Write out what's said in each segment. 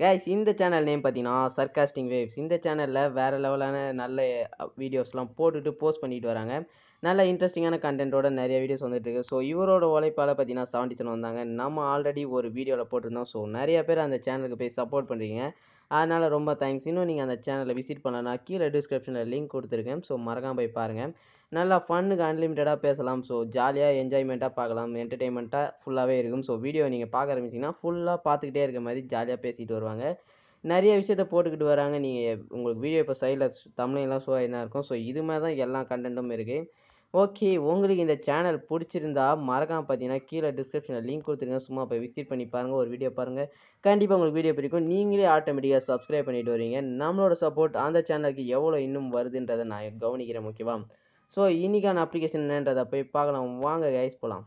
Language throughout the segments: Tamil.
கைஸ் இந்த சேனல் நேம் பார்த்தீங்கன்னா சர்காஸ்டிங் வேவ்ஸ் இந்த சேனலில் வேறு லெவலான நல்ல வீடியோஸ்லாம் போட்டுட்டு போஸ்ட் பண்ணிட்டு வராங்க நல்ல இன்ட்ரெஸ்டிங்கான கண்டென்ட்டோட நிறைய வீடியோஸ் வந்துட்டுருக்கு ஸோ இவரோட உழைப்பால் பார்த்தீங்கன்னா செவன்டி செவன் வந்தாங்க நம்ம ஆல்ரெடி ஒரு வீடியோவில் போட்டிருந்தோம் ஸோ நிறைய பேர் அந்த சேனலுக்கு போய் சப்போர்ட் பண்ணுறீங்க அதனால் ரொம்ப தேங்க்ஸ் இன்னும் நீங்கள் அந்த சேனலை விசிட் பண்ணலன்னா கீழே டிஸ்கிரிப்ஷனில் லிங்க் கொடுத்துருக்கேன் ஸோ மறக்காமல் போய் பாருங்கள் நல்லா ஃபன்னுக்கு அன்லிமிட்டடாக பேசலாம் ஸோ ஜாலியாக என்ஜாய்மெண்ட்டாக பார்க்கலாம் என்டர்டெயின்மெண்ட்டாக ஃபுல்லாகவே இருக்கும் ஸோ வீடியோ நீங்கள் பார்க்க ஆரம்பிச்சிங்கன்னா ஃபுல்லாக பார்த்துக்கிட்டே இருக்க மாதிரி ஜாலியாக பேசிகிட்டு வருவாங்க நிறைய விஷயத்த போட்டுக்கிட்டு வராங்க நீங்கள் உங்களுக்கு வீடியோ இப்போ சைடில் தமிழ்லாம் ஷோ ஆகி தான் இருக்கும் ஸோ இது மாதிரி தான் எல்லா கண்டென்ட்டும் இருக்குது ஓகே உங்களுக்கு இந்த சேனல் பிடிச்சிருந்தா மறக்காமல் பார்த்தீங்கன்னா கீழே டிஸ்கிரிப்ஷனில் லிங்க் கொடுத்துருங்க சும்மா போய் விசிட் பண்ணி பாருங்கள் ஒரு வீடியோ பாருங்கள் கண்டிப்பாக உங்களுக்கு வீடியோ பிடிக்கும் நீங்களே ஆட்டோமேட்டிக்காக சப்ஸ்கிரைப் பண்ணிட்டு வரீங்க நம்மளோட சப்போர்ட் அந்த சேனலுக்கு எவ்வளோ இன்னும் வருதுன்றதை நான் கவனிக்கிறேன் ஓகேவா ஸோ இன்றைக்கான அப்ளிகேஷன் என்னன்றதை போய் பார்க்கலாம் வாங்க கைஸ் போகலாம்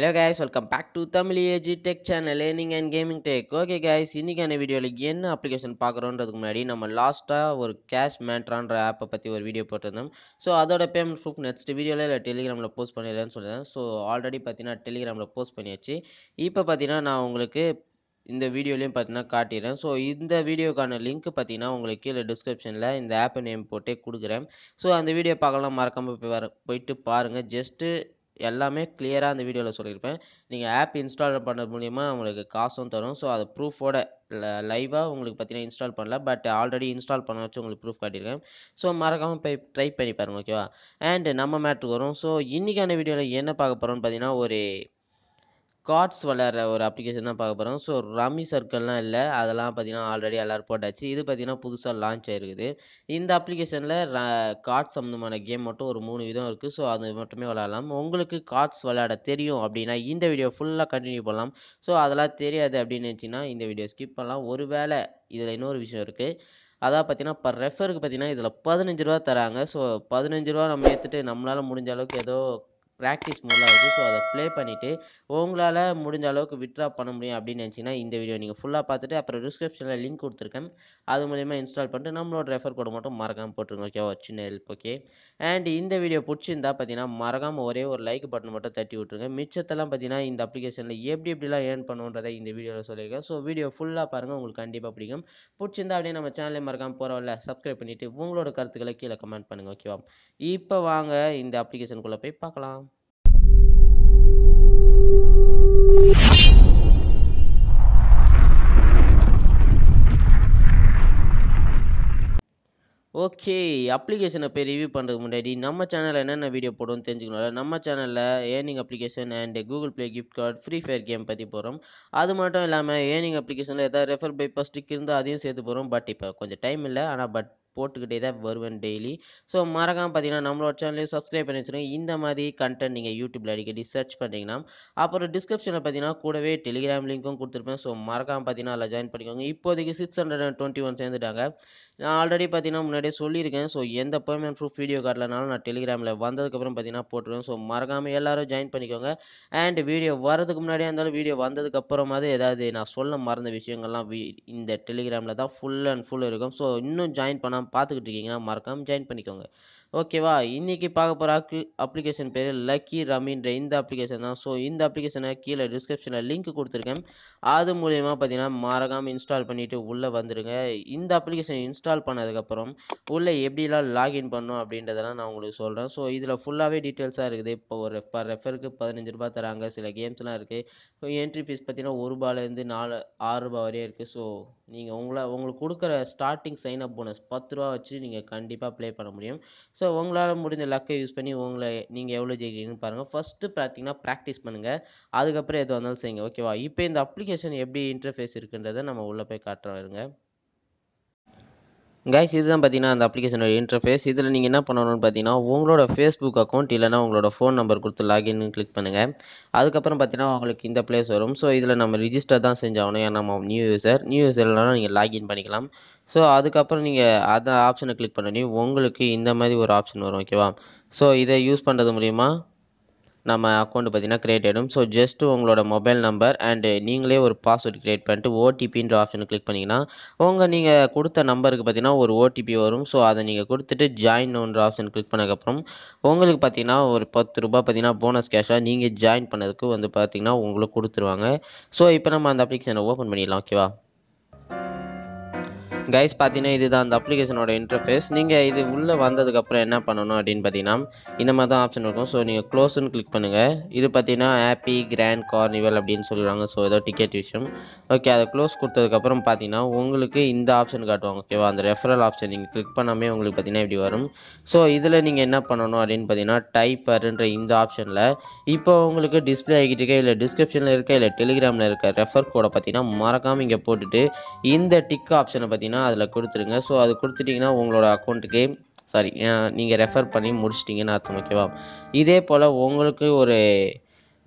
hello guys welcome back to Tamil AG tech channel learning and gaming tech okay guys இன்றைக்கான வீடியோவில் என்ன அப்ளிகேஷன் பார்க்குறோன்றதுக்கு முன்னாடி நம்ம லாஸ்ட்டாக ஒரு கேஷ் மேட்ரான்ற ஆப்பை பற்றி ஒரு வீடியோ போட்டிருந்தோம் ஸோ அதோட பேமெண்ட் ப்ரூஃப் நெக்ஸ்ட் வீடியோவில் இல்லை டெலிகிராமில் போஸ்ட் பண்ணிடலான்னு சொல்லுறேன் ஸோ ஆல்ரெடி பார்த்தீங்கன்னா டெலிகிராமில் போஸ்ட் பண்ணியாச்சு இப்போ பார்த்தீங்கன்னா நான் உங்களுக்கு இந்த வீடியோலையும் பார்த்தீங்கன்னா காட்டிடுறேன் ஸோ இந்த வீடியோக்கான லிங்க் பார்த்தீங்கன்னா உங்களுக்கு கீழே டிஸ்கிரிப்ஷனில் இந்த ஆப் நேம் போட்டே கொடுக்குறேன் ஸோ அந்த வீடியோ பார்க்கலாம் மறக்காமல் போய் வர போயிட்டு பாருங்கள் ஜஸ்ட்டு எல்லாமே கிளியராக அந்த வீடியோவில் சொல்லியிருப்பேன் நீங்கள் ஆப் இன்ஸ்டால் பண்ணுறது மூலிமா உங்களுக்கு காசும் தரும் ஸோ அது ப்ரூஃபோட லைவாக உங்களுக்கு பார்த்தீங்கன்னா இன்ஸ்டால் பண்ணல பட் ஆல்ரெடி இன்ஸ்டால் பண்ண வச்சு உங்களுக்கு ப்ரூஃப் காட்டியிருக்கேன் ஸோ மறக்காமல் போய் ட்ரை பண்ணி பாருங்கள் ஓகேவா அண்ட் நம்ம மேட்ருக்கு வரும் ஸோ இன்றைக்கான வீடியோவில் என்ன பார்க்க போகிறோம்னு பார்த்தீங்கன்னா ஒரு கார்ட்ஸ் விளையாடுற ஒரு அப்ளிகேஷன் தான் பார்க்க போகிறோம் ஸோ ரம்மி சர்க்கிள்லாம் இல்லை அதெல்லாம் பார்த்தீங்கன்னா ஆல்ரெடி எல்லோரும் போட்டாச்சு இது பார்த்தீங்கன்னா புதுசாக லான்ச் ஆகிருக்குது இந்த அப்ளிகேஷனில் ர கார்ட்ஸ் சம்மந்தமான கேம் மட்டும் ஒரு மூணு விதம் இருக்குது ஸோ அது மட்டுமே விளாடலாம் உங்களுக்கு கார்ட்ஸ் விளையாட தெரியும் அப்படின்னா இந்த வீடியோ ஃபுல்லாக கண்டினியூ பண்ணலாம் ஸோ அதெல்லாம் தெரியாது அப்படின்னு நினச்சிங்கன்னா இந்த வீடியோ ஸ்கிப் பண்ணலாம் ஒரு வேளை இதில் இன்னொரு விஷயம் இருக்குது அதான் பார்த்தீங்கன்னா இப்போ ரெஃபருக்கு பார்த்தீங்கன்னா இதில் பதினஞ்சு ரூபா தராங்க ஸோ பதினஞ்சு ரூபா நம்ம ஏற்றுட்டு நம்மளால் முடிஞ்ச அளவுக்கு ஏதோ ப்ராக்டிஸ் மூலாக இருக்குது ஸோ அதை ப்ளே பண்ணிவிட்டு உங்களால் முடிஞ்ச அளவுக்கு விட்ரா பண்ண முடியும் அப்படின்னு நினச்சிங்கன்னா இந்த வீடியோ நீங்கள் ஃபுல்லாக பார்த்துட்டு அப்புறம் டிஸ்கிரிப்ஷனில் லிங்க் கொடுத்துருக்கேன் அது மூலிமா இன்ஸ்டால் பண்ணிட்டு நம்மளோட ரெஃபர் கோடு மட்டும் மறக்காமல் போட்டுருங்க ஓகேவா சின்ன ஹெல்ப் ஓகே அண்ட் இந்த வீடியோ பிடிச்சிருந்தா பார்த்தீங்கன்னா மறக்காமல் ஒரே ஒரு லைக் பட்டன் மட்டும் தட்டி விட்ருங்க மிச்சத்தெல்லாம் பார்த்தீங்கன்னா இந்த அப்ளிகேஷனில் எப்படி எப்படிலாம் ஏர்ன் பண்ணுன்றதை இந்த வீடியோவில் சொல்லியிருக்கேன் ஸோ வீடியோ ஃபுல்லாக பாருங்கள் உங்களுக்கு கண்டிப்பாக பிடிக்கும் பிடிச்சிருந்தா அப்படியே நம்ம சேனலே மறக்காமல் போகிறவில்ல சப்ஸ்கிரைப் பண்ணிவிட்டு உங்களோட கருத்துக்களை கீழே கமெண்ட் பண்ணுங்கள் ஓகேவா இப்போ வாங்க இந்த அப்ளிகேஷனுக்குள்ளே போய் பார்க்கலாம் ஓகே அப்ளிகேஷனை போய் ரிவ்யூ பண்ணுறதுக்கு முன்னாடி நம்ம சேனலில் என்னென்ன வீடியோ போடுவோம்னு தெரிஞ்சுக்கணும் நம்ம சேனலில் earning application and Google play gift card free fire game பற்றி போகிறோம் அது மட்டும் இல்லாமல் ஏர்னிங் அப்ளிகேஷனில் எதாவது ரெஃபர் பை பஸ்டிக் இருந்தால் அதையும் சேர்த்து போகிறோம் பட் இப்போ கொஞ்சம் டைம் இல்லை ஆனால் பட் போட்டுக்கிட்டே தான் வருவேன் டெய்லி ஸோ மறக்காமல் பார்த்தீங்கன்னா நம்மளோட சேனலையும் சப்ஸ்கிரைப் பண்ணி வச்சுருங்க இந்த மாதிரி கண்டென்ட் நீங்கள் யூடியூப்பில் அடிக்கடி சர்ச் பண்ணிங்கன்னா அப்புறம் டிஸ்கிரிப்ஷனில் பார்த்தீங்கன்னா கூடவே டெலிகிராம் லிங்க்கும் கொடுத்துருப்பேன் ஸோ மறக்காமல் பார்த்தீங்கன்னா அதில் ஜாயின் பண்ணிக்கோங்க இப்போதைக்கு six hundred and twenty one சேர்ந்துட்டாங்க நான் ஆல்ரெடி பார்த்தீங்கன்னா முன்னாடியே சொல்லியிருக்கேன் ஸோ எந்த பெர்மனன்ட் ப்ரூஃப் வீடியோ கார்டில்னாலும் நான் டெலிகிராமில் வந்ததுக்கப்புறம் பார்த்தீங்கன்னா போட்டுருவேன் ஸோ மறக்காமல் எல்லோரும் ஜாயின் பண்ணிக்கோங்க அண்ட் வீடியோ வரதுக்கு முன்னாடியே இருந்தாலும் வீடியோ வந்ததுக்கப்புறமாவது ஏதாவது நான் சொல்ல மறந்த விஷயங்கள்லாம் இந்த டெலிகிராமில் தான் ஃபுல் அண்ட் ஃபுல் இருக்கும் ஸோ இன்னும் ஜாயின் பண்ணாமல் பார்த்துக்கிட்டு இருக்கீங்கன்னா மறக்காமல் ஜாயின் பண்ணிக்கோங்க ஓகேவா இன்றைக்கி பார்க்க போகிற அப்ளிகேஷன் பேர் லக்கி ரமின்ற இந்த அப்ளிகேஷன் தான் ஸோ இந்த அப்ளிகேஷனை கீழே டிஸ்கிரிப்ஷனில் லிங்க் கொடுத்துருக்கேன் அது மூலயமா பார்த்தீங்கன்னா மறக்காமல் இன்ஸ்டால் பண்ணிவிட்டு உள்ளே வந்துடுங்க இந்த அப்ளிகேஷன் இன்ஸ்டால் பண்ணதுக்கப்புறம் உள்ளே எப்படிலாம் லாகின் பண்ணணும் அப்படின்றதெல்லாம் நான் உங்களுக்கு சொல்கிறேன் ஸோ இதில் ஃபுல்லாகவே டீட்டெயில்ஸாக இருக்குது இப்போ ஒரு பர் ரெஃபருக்கு பதினஞ்சு ரூபா தராங்க சில கேம்ஸ்லாம் இருக்குது என்ட்ரி ஃபீஸ் பார்த்தீங்கன்னா ஒரு ரூபாலேருந்து நாலு ஆறு ரூபா வரையும் இருக்குது ஸோ நீங்கள் உங்களை உங்களுக்கு கொடுக்குற ஸ்டார்டிங் சைன் அப் போனஸ் பத்து ரூபா வச்சு நீங்கள் கண்டிப்பாக ப்ளே பண்ண முடியும் ஸோ உங்களால் முடிஞ்ச லக்கை யூஸ் பண்ணி உங்களை நீங்கள் எவ்வளோ ஜெயிக்கிறீங்கன்னு பாருங்கள் ஃபஸ்ட்டு பார்த்தீங்கன்னா ப்ராக்டிஸ் பண்ணுங்கள் அதுக்கப்புறம் எது வந்தாலும் செய்யுங்க ஓகேவா இப்போ இந்த அப்ளிகேஷன் எப்படி இன்டர்ஃபேஸ் இருக்குன்றதை நம்ம உள்ளே போய் காட்டுறோம் இருங்க கைஸ் இதுதான் பார்த்தீங்கன்னா அந்த அப்ளிகேஷனோட இன்டர்ஃபேஸ் இதில் நீங்கள் என்ன பண்ணணும்னு பார்த்தீங்கன்னா உங்களோட ஃபேஸ்புக் அக்கௌண்ட் இல்லைனா உங்களோட ஃபோன் நம்பர் கொடுத்து லாகின் கிளிக் பண்ணுங்கள் அதுக்கப்புறம் பார்த்தீங்கன்னா உங்களுக்கு இந்த பிளேஸ் வரும் ஸோ இதில் நம்ம ரிஜிஸ்டர் தான் செஞ்சாகணும் ஏன்னா நம்ம நியூ யூசர் நியூ யூசர்லாம் நீங்கள் லாகின் பண்ணிக்கலாம் ஸோ அதுக்கப்புறம் நீங்கள் அந்த ஆப்ஷனை கிளிக் பண்ணி உங்களுக்கு இந்த மாதிரி ஒரு ஆப்ஷன் வரும் ஓகேவா ஸோ இதை யூஸ் பண்ணுறது மூலிமா நம்ம அக்கௌண்ட் பார்த்தீங்கன்னா க்ரியேட் ஆகிடும் ஸோ ஜஸ்ட்டு உங்களோட மொபைல் நம்பர் அண்டு நீங்களே ஒரு பாஸ்வேர்டு க்ரியேட் பண்ணிட்டு ஓடிபின்ற ஆப்ஷன் கிளிக் பண்ணிங்கன்னா உங்கள் நீங்கள் கொடுத்த நம்பருக்கு பார்த்தீங்கன்னா ஒரு ஓடிபி வரும் ஸோ அதை நீங்கள் கொடுத்துட்டு ஜாயின் ஒன்ற ஆப்ஷன் கிளிக் பண்ணதுக்கப்புறம் உங்களுக்கு பார்த்திங்கன்னா ஒரு பத்து ரூபா பார்த்திங்கன்னா போனஸ் கேஷாக நீங்கள் ஜாயின் பண்ணதுக்கு வந்து பார்த்திங்கன்னா உங்களுக்கு கொடுத்துருவாங்க ஸோ இப்போ நம்ம அந்த அப்ளிகேஷனை ஓப்பன் பண்ணிடலாம் ஓகேவா கைஸ் பார்த்தீங்கன்னா இதுதான் அந்த அப்ளிகேஷனோட இன்டர்ஃபேஸ் நீங்கள் இது உள்ளே வந்ததுக்கப்புறம் என்ன பண்ணணும் அப்படின்னு பார்த்தீங்கன்னா இந்த மாதிரி தான் ஆப்ஷன் இருக்கும் ஸோ நீங்கள் க்ளோஸ்ன்னு கிளிக் பண்ணுங்கள் இது பார்த்தீங்கன்னா ஹாப்பி கிராண்ட் கார்னிவல் அப்படின்னு சொல்லுவாங்க ஸோ ஏதோ டிக்கெட் விஷயம் ஓகே அதை க்ளோஸ் கொடுத்ததுக்கப்புறம் பார்த்தீங்கன்னா உங்களுக்கு இந்த ஆப்ஷன் காட்டுவாங்க ஓகேவா அந்த ரெஃபரல் ஆப்ஷன் நீங்கள் கிளிக் பண்ணாமே உங்களுக்கு பார்த்தீங்கன்னா இப்படி வரும் ஸோ இதில் நீங்கள் என்ன பண்ணணும் அப்படின்னு பார்த்தீங்கன்னா டைப்பர்ன்ற இந்த ஆப்ஷனில் இப்போ உங்களுக்கு டிஸ்பிளே ஆகிட்டு இருக்க இல்லை டிஸ்கிரிப்ஷனில் இருக்க இல்லை டெலிகிராமில் இருக்க ரெஃபர் கோடை பார்த்தீங்கன்னா மறக்காமல் இங்கே போட்டுட்டு இந்த டிக் ஆப்ஷனை பார்த்தீங்கன்னா அப்படின்னா அதில் கொடுத்துருங்க ஸோ அது கொடுத்துட்டிங்கன்னா உங்களோட அக்கௌண்ட்டுக்கே சாரி நீங்கள் ரெஃபர் பண்ணி முடிச்சிட்டிங்கன்னு அர்த்தம் ஓகேவா இதே போல் உங்களுக்கு ஒரு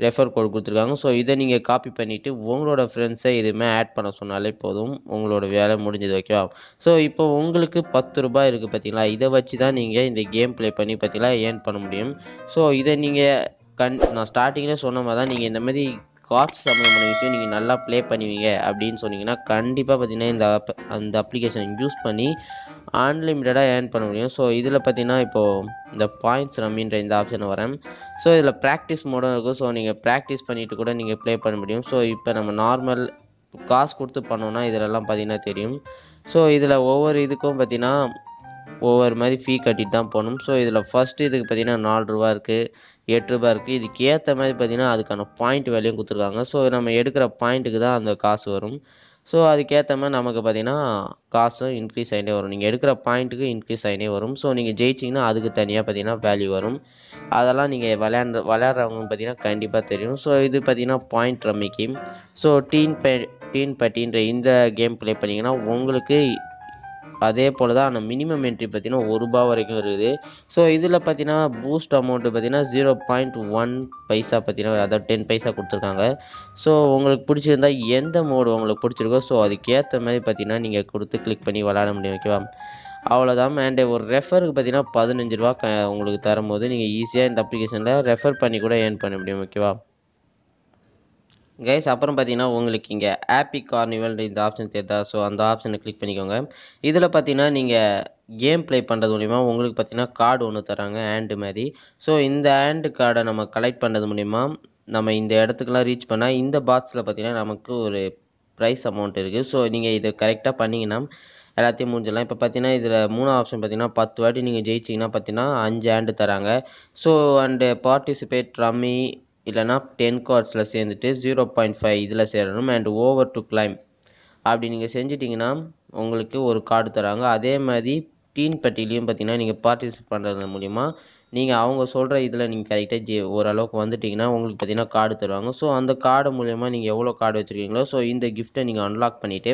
ரெஃபர் கோட் கொடுத்துருக்காங்க ஸோ இதை நீங்கள் காப்பி பண்ணிவிட்டு உங்களோட ஃப்ரெண்ட்ஸை எதுவுமே ஆட் பண்ண சொன்னாலே போதும் உங்களோட வேலை முடிஞ்சது ஓகேவா ஸோ இப்போ உங்களுக்கு பத்து ரூபாய் இருக்குது பார்த்தீங்களா இதை வச்சு தான் நீங்கள் இந்த கேம் ப்ளே பண்ணி பார்த்தீங்களா ஏர்ன் பண்ண முடியும் ஸோ இதை நீங்கள் கண் நான் ஸ்டார்டிங்கில் சொன்ன மாதிரி தான் நீங்கள் இந்த மாதிரி கார்ட்ஸ் சம்மந்தமான விஷயம் நீங்கள் நல்லா ப்ளே பண்ணுவீங்க அப்படின்னு சொன்னீங்கன்னா கண்டிப்பாக பார்த்தீங்கன்னா இந்த அப் அந்த அப்ளிகேஷன் யூஸ் பண்ணி அன்லிமிட்டடாக ஏர்ன் பண்ண முடியும் ஸோ இதில் பார்த்தீங்கன்னா இப்போது இந்த பாயிண்ட்ஸ் ரம்மின்ற இந்த ஆப்ஷன் வரேன் ஸோ இதில் ப்ராக்டிஸ் மோடும் இருக்கும் ஸோ நீங்கள் ப்ராக்டிஸ் பண்ணிவிட்டு கூட நீங்கள் ப்ளே பண்ண முடியும் ஸோ இப்போ நம்ம நார்மல் காசு கொடுத்து பண்ணோன்னா இதிலெல்லாம் பார்த்தீங்கன்னா தெரியும் ஸோ இதில் ஒவ்வொரு இதுக்கும் பார்த்தீங்கன்னா ஒவ்வொரு மாதிரி ஃபீ கட்டிட்டு தான் போகணும் ஸோ இதில் ஃபஸ்ட்டு இதுக்கு பார்த்தீங்கன்னா நாலு ரூபா இருக்குது எட்டு இருக்குது இதுக்கு ஏற்ற மாதிரி பார்த்தீங்கன்னா அதுக்கான பாயிண்ட் வேலையும் கொடுத்துருக்காங்க ஸோ நம்ம எடுக்கிற பாயிண்ட்டுக்கு தான் அந்த காசு வரும் ஸோ அதுக்கேற்ற மாதிரி நமக்கு பார்த்தீங்கன்னா காசும் இன்க்ரீஸ் ஆகிட்டே வரும் நீங்கள் எடுக்கிற பாயிண்ட்டுக்கு இன்க்ரீஸ் ஆகிட்டே வரும் ஸோ நீங்கள் ஜெயிச்சிங்கன்னா அதுக்கு தனியாக பார்த்தீங்கன்னா வேல்யூ வரும் அதெல்லாம் நீங்கள் விளையாண்டு விளையாடுறவங்க பார்த்திங்கன்னா கண்டிப்பாக தெரியும் ஸோ இது பார்த்திங்கன்னா பாயிண்ட் ரம்மிக்கு ஸோ டீன் பே டீன் பட்டின்ற இந்த கேம் ப்ளே பண்ணிங்கன்னா உங்களுக்கு அதே போல் தான் ஆனால் மினிமம் என்ட்ரி பார்த்தீங்கன்னா ஒரு ரூபா வரைக்கும் இருக்குது ஸோ இதில் பார்த்தீங்கன்னா பூஸ்ட் அமௌண்ட்டு பார்த்தீங்கன்னா ஜீரோ பாயிண்ட் ஒன் பைசா பார்த்தீங்கன்னா அதாவது டென் பைசா கொடுத்துருக்காங்க ஸோ உங்களுக்கு பிடிச்சிருந்தா எந்த மோடு உங்களுக்கு பிடிச்சிருக்கோ ஸோ அதுக்கேற்ற மாதிரி பார்த்தீங்கன்னா நீங்கள் கொடுத்து கிளிக் பண்ணி விளாட முடியும் ஓகேவா அவ்வளோதான் அண்டு ஒரு ரெஃபருக்கு பார்த்தீங்கன்னா பதினஞ்சு ரூபா உங்களுக்கு தரும்போது நீங்கள் ஈஸியாக இந்த அப்ளிகேஷனில் ரெஃபர் பண்ணி கூட ஏர்ன் பண்ண முடியும் ஓகேவா கைஸ் அப்புறம் பார்த்தீங்கன்னா உங்களுக்கு இங்கே ஆப்பி கார்னிவல் இந்த ஆப்ஷன் தேர்தா ஸோ அந்த ஆப்ஷனை கிளிக் பண்ணிக்கோங்க இதில் பார்த்தீங்கன்னா நீங்கள் கேம் ப்ளே பண்ணுறது மூலிமா உங்களுக்கு பார்த்தீங்கன்னா கார்டு ஒன்று தராங்க ஹேண்டு மாதிரி ஸோ இந்த ஹேண்டு கார்டை நம்ம கலெக்ட் பண்ணுறது மூலிமா நம்ம இந்த இடத்துக்குலாம் ரீச் பண்ணால் இந்த பாக்ஸில் பார்த்தீங்கன்னா நமக்கு ஒரு ப்ரைஸ் அமௌண்ட் இருக்குது ஸோ நீங்கள் இதை கரெக்டாக பண்ணிங்கன்னா எல்லாத்தையும் முடிஞ்சிடலாம் இப்போ பார்த்தீங்கன்னா இதில் மூணு ஆப்ஷன் பார்த்தீங்கன்னா பத்து வாட்டி நீங்கள் ஜெயிச்சிங்கன்னா பார்த்தீங்கன்னா அஞ்சு ஆண்டு தராங்க ஸோ அண்டு பார்ட்டிசிபேட் ரம்மி இல்லைன்னா டென் கார்ட்ஸில் சேர்ந்துட்டு ஜீரோ பாயிண்ட் ஃபைவ் இதில் சேரணும் அண்ட் ஓவர் டு கிளைம் அப்படி நீங்கள் செஞ்சிட்டிங்கன்னா உங்களுக்கு ஒரு கார்டு தராங்க அதே மாதிரி டீன் பட்டியிலையும் பார்த்தீங்கன்னா நீங்கள் பார்ட்டிசிபேட் பண்ணுறது மூலிமா நீங்கள் அவங்க சொல்கிற இதில் நீங்கள் கரெக்டாக ஜி ஓரளவுக்கு வந்துட்டிங்கன்னா உங்களுக்கு பார்த்தீங்கன்னா கார்டு தருவாங்க ஸோ அந்த கார்டு மூலிமா நீங்கள் எவ்வளோ கார்டு வச்சுருக்கீங்களோ ஸோ இந்த கிஃப்ட்டை நீங்கள் அன்லாக் பண்ணிவிட்டு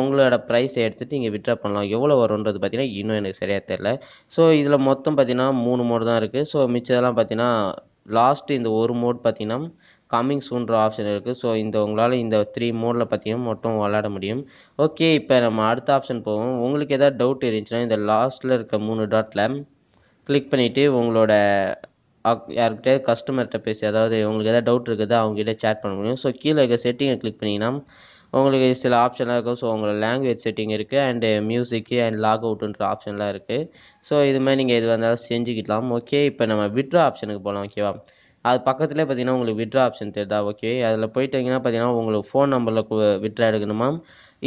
உங்களோட ப்ரைஸை எடுத்துகிட்டு நீங்கள் விட்ரா பண்ணலாம் எவ்வளோ வரும்ன்றது பார்த்தீங்கன்னா இன்னும் எனக்கு சரியாக தெரில ஸோ இதில் மொத்தம் பார்த்தீங்கன்னா மூணு மோடு தான் இருக்குது ஸோ மிச்சதெல்லாம் பார்த்தீங்கன்னா லாஸ்ட் இந்த ஒரு மோட் பார்த்தீங்கன்னா காமிங் சூன்ற ஆப்ஷன் இருக்குது ஸோ இந்த உங்களால் இந்த த்ரீ மோடில் பார்த்தீங்கன்னா மட்டும் விளாட முடியும் ஓகே இப்போ நம்ம அடுத்த ஆப்ஷன் போவோம் உங்களுக்கு எதாவது டவுட் இருந்துச்சுன்னா இந்த லாஸ்ட்டில் இருக்க மூணு டாட்டில் கிளிக் பண்ணிவிட்டு உங்களோட யார்கிட்ட கஸ்டமர்கிட்ட பேசி அதாவது உங்களுக்கு எதாவது டவுட் இருக்குதோ அவங்ககிட்ட சேட் பண்ண முடியும் ஸோ கீழே இருக்க செட்டிங்கை கிளிக் பண்ணிங்கன்னா உங்களுக்கு சில ஆப்ஷன்லாம் இருக்கும் ஸோ உங்களோட லாங்குவேஜ் செட்டிங் இருக்குது அண்டு மியூசிக்கு அண்ட் லாக் அவுட்டுன்ற ஆப்ஷன்லாம் இருக்குது ஸோ இதுமாதிரி நீங்கள் எது வந்தாலும் செஞ்சுக்கிடலாம் ஓகே இப்போ நம்ம விட்ரா ஆப்ஷனுக்கு போகலாம் ஓகேவா அது பக்கத்துலேயே பார்த்தீங்கன்னா உங்களுக்கு விட்ரா ஆப்ஷன் தெரியுதா ஓகே அதில் போயிட்டீங்கன்னா பார்த்தீங்கன்னா உங்களுக்கு ஃபோன் நம்பரில் விட்ரா எடுக்கணுமா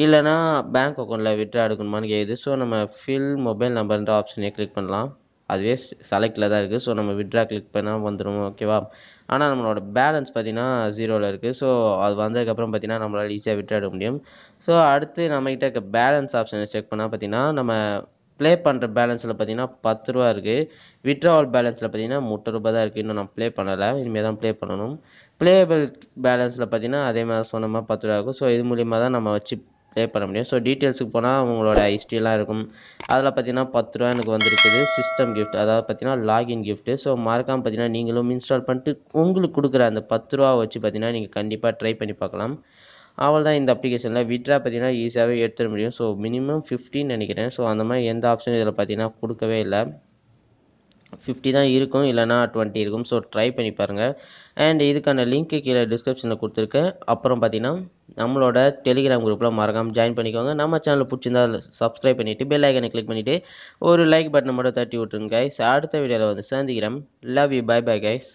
இல்லைனா பேங்க் அக்கௌண்ட்டில் விட்ரா எடுக்கணுமான்னு கேட்குது ஸோ நம்ம ஃபில் மொபைல் நம்பர்ன்ற ஆப்ஷனே கிளிக் பண்ணலாம் அதுவே செலக்டில் தான் இருக்குது ஸோ நம்ம விட்ரா கிளிக் பண்ணால் வந்துடும் ஓகேவா ஆனால் நம்மளோட பேலன்ஸ் பார்த்தீங்கன்னா ஜீரோவில் இருக்குது ஸோ அது வந்ததுக்கப்புறம் பார்த்தீங்கன்னா நம்மளால் ஈஸியாக விட்ரா எடுக்க முடியும் ஸோ அடுத்து நம்மகிட்ட இருக்க பேலன்ஸ் ஆப்ஷனை செக் பண்ணால் பார்த்தீங்கன்னா நம்ம ப்ளே பண்ணுற பேலன்ஸில் பார்த்தீங்கன்னா பத்து ரூபா இருக்குது விட்ராவல் பேலன்ஸில் பார்த்தீங்கன்னா முட்டு ரூபா தான் இருக்குது இன்னும் நான் ப்ளே பண்ணலை இனிமேல் தான் ப்ளே பண்ணணும் ப்ளேபிள் பேலன்ஸில் பார்த்தீங்கன்னா அதே மாதிரி சொன்னமாக பத்து ரூபா இருக்கும் ஸோ இது மூலிமா தான் நம்ம வச்சு பே பண்ண முடியும் ஸோ டீட்டெயில்ஸுக்கு போனால் உங்களோட ஹிஸ்ட்ரியெலாம் இருக்கும் அதில் பார்த்தீங்கன்னா பத்து ரூபா எனக்கு வந்திருக்குது சிஸ்டம் கிஃப்ட் அதாவது பார்த்தீங்கன்னா லாகின் கிஃப்ட்டு ஸோ மறக்காமல் பார்த்தீங்கன்னா நீங்களும் இன்ஸ்டால் பண்ணிட்டு உங்களுக்கு கொடுக்குற அந்த பத்து ரூபா வச்சு பார்த்தீங்கன்னா நீங்கள் கண்டிப்பாக ட்ரை பண்ணி பார்க்கலாம் அவள் தான் இந்த அப்ளிகேஷனில் விட்ரா பார்த்தீங்கன்னா ஈஸியாகவே எடுத்துட முடியும் ஸோ மினிமம் ஃபிஃப்டின்னு நினைக்கிறேன் ஸோ அந்த மாதிரி எந்த ஆப்ஷனும் இதில் பார்த்தீங்கன்னா கொடுக்கவே இல்லை ஃபிஃப்டி தான் இருக்கும் இல்லைனா டுவெண்ட்டி இருக்கும் ஸோ ட்ரை பண்ணி பாருங்கள் அண்ட் இதுக்கான லிங்க்கு கீழே டிஸ்கிரிப்ஷனில் கொடுத்துருக்கேன் அப்புறம் பார்த்தீங்கன்னா நம்மளோட டெலிகிராம் குரூப்பில் மறக்காமல் ஜாயின் பண்ணிக்கோங்க நம்ம சேனல் பிடிச்சிருந்தா சப்ஸ்கிரைப் பண்ணிவிட்டு பெல் ஐக்கனை கிளிக் பண்ணிவிட்டு ஒரு லைக் பட்டனை மட்டும் தட்டி விட்டுருங்க கைஸ் அடுத்த வீடியோவில் வந்து சந்திக்கிறேன் love you bye bye guys